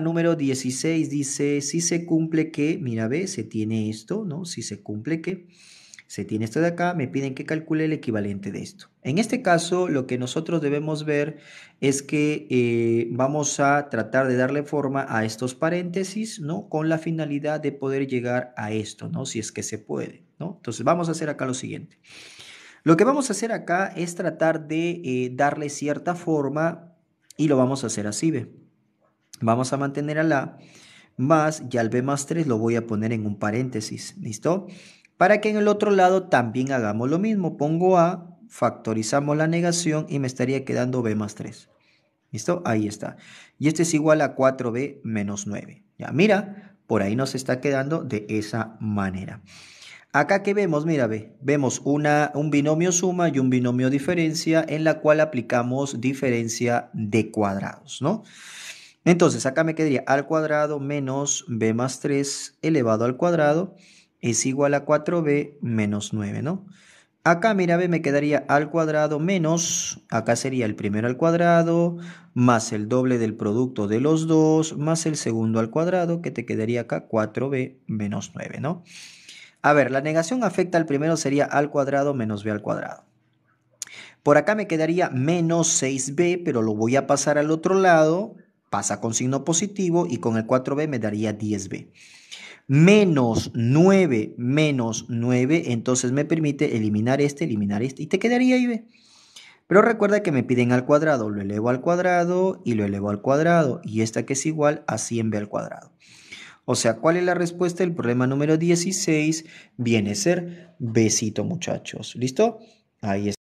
número 16 dice, si se cumple que, mira, ve, se tiene esto, ¿no? Si se cumple que, se tiene esto de acá, me piden que calcule el equivalente de esto. En este caso, lo que nosotros debemos ver es que eh, vamos a tratar de darle forma a estos paréntesis, ¿no? Con la finalidad de poder llegar a esto, ¿no? Si es que se puede, ¿no? Entonces, vamos a hacer acá lo siguiente. Lo que vamos a hacer acá es tratar de eh, darle cierta forma y lo vamos a hacer así, ¿ve? Vamos a mantener al A más y al B más 3 lo voy a poner en un paréntesis, ¿listo? Para que en el otro lado también hagamos lo mismo. Pongo A, factorizamos la negación y me estaría quedando B más 3. ¿Listo? Ahí está. Y este es igual a 4B menos 9. Ya, mira, por ahí nos está quedando de esa manera. Acá que vemos, mira, vemos una, un binomio suma y un binomio diferencia en la cual aplicamos diferencia de cuadrados, ¿no? Entonces, acá me quedaría al cuadrado menos b más 3 elevado al cuadrado es igual a 4b menos 9, ¿no? Acá, mira, b me quedaría al cuadrado menos, acá sería el primero al cuadrado, más el doble del producto de los dos, más el segundo al cuadrado, que te quedaría acá 4b menos 9, ¿no? A ver, la negación afecta al primero sería al cuadrado menos b al cuadrado. Por acá me quedaría menos 6b, pero lo voy a pasar al otro lado pasa con signo positivo y con el 4b me daría 10b. Menos 9 menos 9, entonces me permite eliminar este, eliminar este y te quedaría B. Pero recuerda que me piden al cuadrado, lo elevo al cuadrado y lo elevo al cuadrado y esta que es igual a 100b al cuadrado. O sea, ¿cuál es la respuesta del problema número 16? Viene a ser besito muchachos. ¿Listo? Ahí está.